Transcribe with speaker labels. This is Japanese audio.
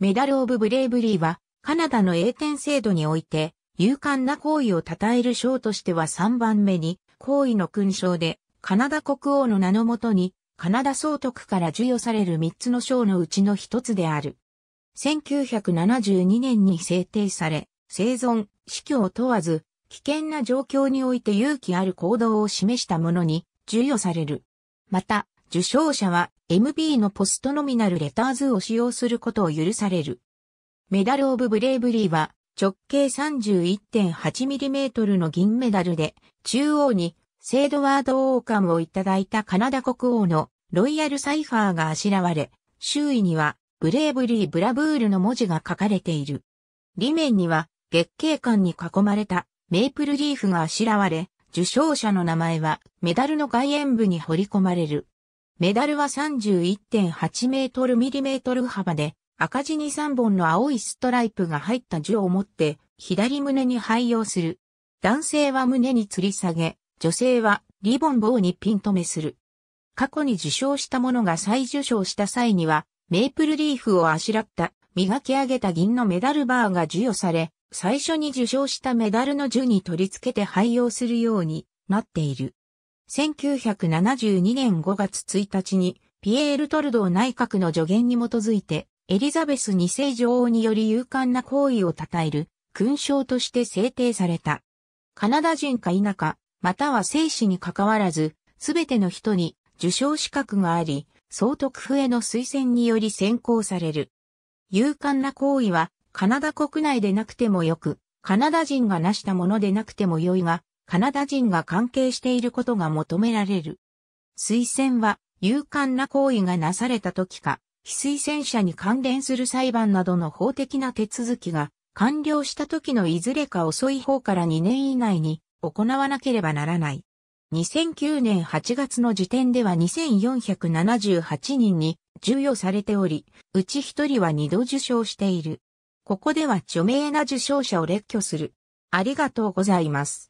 Speaker 1: メダルオブブレイブリーは、カナダの栄典制度において、勇敢な行為を称える賞としては3番目に、行為の勲章で、カナダ国王の名のもとに、カナダ総督から授与される3つの賞のうちの1つである。1972年に制定され、生存、死去を問わず、危険な状況において勇気ある行動を示したものに授与される。また、受賞者は MB のポストノミナルレターズを使用することを許される。メダルオブブレイブリーは直径 31.8mm の銀メダルで中央にセードワード王冠をいただいたカナダ国王のロイヤルサイファーがあしらわれ、周囲にはブレイブリー・ブラブールの文字が書かれている。裏面には月桂冠に囲まれたメープルリーフがあしらわれ、受賞者の名前はメダルの外縁部に彫り込まれる。メダルは31.8メートルミリメートル幅で、赤地に3本の青いストライプが入った銃を持って、左胸に配用する。男性は胸に吊り下げ、女性はリボン棒にピン止めする。過去に受賞した者が再受賞した際には、メープルリーフをあしらった磨き上げた銀のメダルバーが授与され、最初に受賞したメダルの銃に取り付けて配用するようになっている。1972年5月1日に、ピエール・トルドー内閣の助言に基づいて、エリザベス2世女王により勇敢な行為を称える、勲章として制定された。カナダ人か否か、または生死に関わらず、すべての人に受賞資格があり、総督府への推薦により選考される。勇敢な行為は、カナダ国内でなくてもよく、カナダ人が成したものでなくてもよいが、カナダ人が関係していることが求められる。推薦は、勇敢な行為がなされた時か、非推薦者に関連する裁判などの法的な手続きが完了した時のいずれか遅い方から2年以内に行わなければならない。2009年8月の時点では2478人に授与されており、うち1人は2度受賞している。ここでは著名な受賞者を列挙する。ありがとうございます。